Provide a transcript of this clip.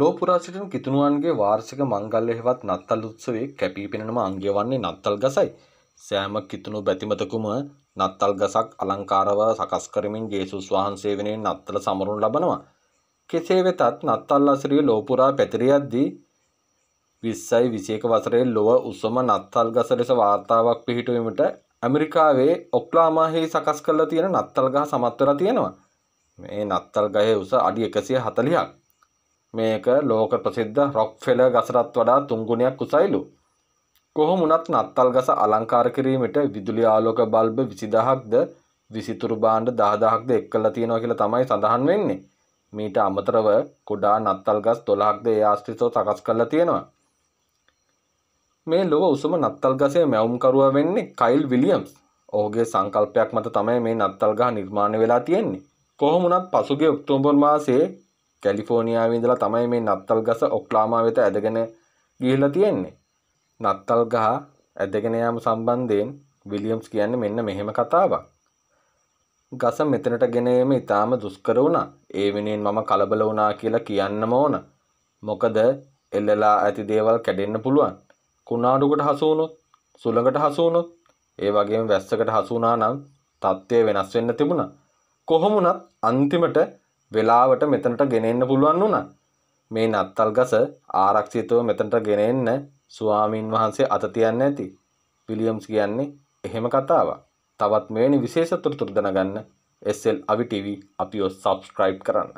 ලෝපුරාසිටන කිතුුණුවන්ගේ වාර්ෂික මංගල්ල හෙවත් නත්තල් උත්සවේ කැපී පෙනෙනම අංගය වන්නේ නත්තල් ගසයි. සෑම කිතුුණු බැතිමතකුම නත්තල් ගසක් අලංකාරව සකස් කරමින් ජේසුස් වහන්සේ වෙනෙන් නත්තල සමරුන් ලබනවා. කෙසේ වෙතත් නත්තල් අසිරිය ලෝපුරා පැතිරියද්දී විස්සයි විසේක වසරේ ලොව උසම නත්තල් ගස ලෙස වාර්තාවක් පිහිටුවීමට ඇමරිකාවේ ඔක්ලාමාහි සකස් කරලා තියෙන නත්තල් ගහ සමත්වලා තියෙනවා. මේ නත්තල් ගහේ උස අඩි එකසිය හතලියක්. මේක ලෝක ප්‍රසිද්ධ රොක්ෆෙල ගසටත් වඩා තුන්ගුණයක් උසයිලු. කොහොමුණත් නත්තල් ගස අලංකාර කිරීමට විදුලි ආලෝක බල්බ විසිදහක්ද විසිතුරු බාණ්ඩ දාදහක්ද එක් කල්ලා තියෙනවා කියලා තමයි සඳහන් වෙන්නේ. මීට අමතරව කුඩා නත්තල් ගස් 12ක්ද ඒ ආශ්‍රිතව සකස් කරලා තියෙනවා. මේ ලොව උසම නත්තල් ගසේ මැවුම්කරුවා වෙන්නේ කයිල් විලියම්ස්. ඔහුගේ සංකල්පයක් මත තමයි මේ නත්තල් ගහ නිර්මාණය වෙලා තියෙන්නේ. කොහොමුණත් පසුගිය ඔක්තෝබර් මාසයේ කැලිෆෝනිියාවීදලා තමයි මේ නත්තල් ගස ඔක්ලාමා වෙත ඇදගෙන ගිහිල තියෙන්නේ. නත්තල් ගහ ඇදගෙනයාම සම්බන්ධයෙන් විලියම්ස් කියන්න මෙන්න මෙහෙම කතාවක්. ගස මෙතනට ගෙනීම ඉතාම දුස්කර වුණා ඒ වෙනෙන් මම කලබල වුණා කියලා කියන්න ඕන. මොකද එල්ලලා ඇති දේවල් කැඩෙන්න්න පුළුවන්. කුණාඩුකට හසුවුණුත් සුළඟට හසුවුණුත් ඒ වගේම වැස්සකට හසුනා නම් තත්ත්වය වෙනස් වෙන්න තිබුණා. කොහොමුණත් අන්තිමට වෙලාවට මෙතනට ගෙනෙන්න පුළුවන් වුණා. මේ නත්තල් ගස ආරක්ෂිතව මෙතනට ගෙනෙන්න ස්වාමීන් වහන්සේ අත තියන්න ඇති. විලියම්ස් කියන්නේ එහෙම කතාවක්. තවත් මෙවැනි විශේෂ තොරතුරු දැනගන්න SL අවි TV අපිව subscribe කරන්න.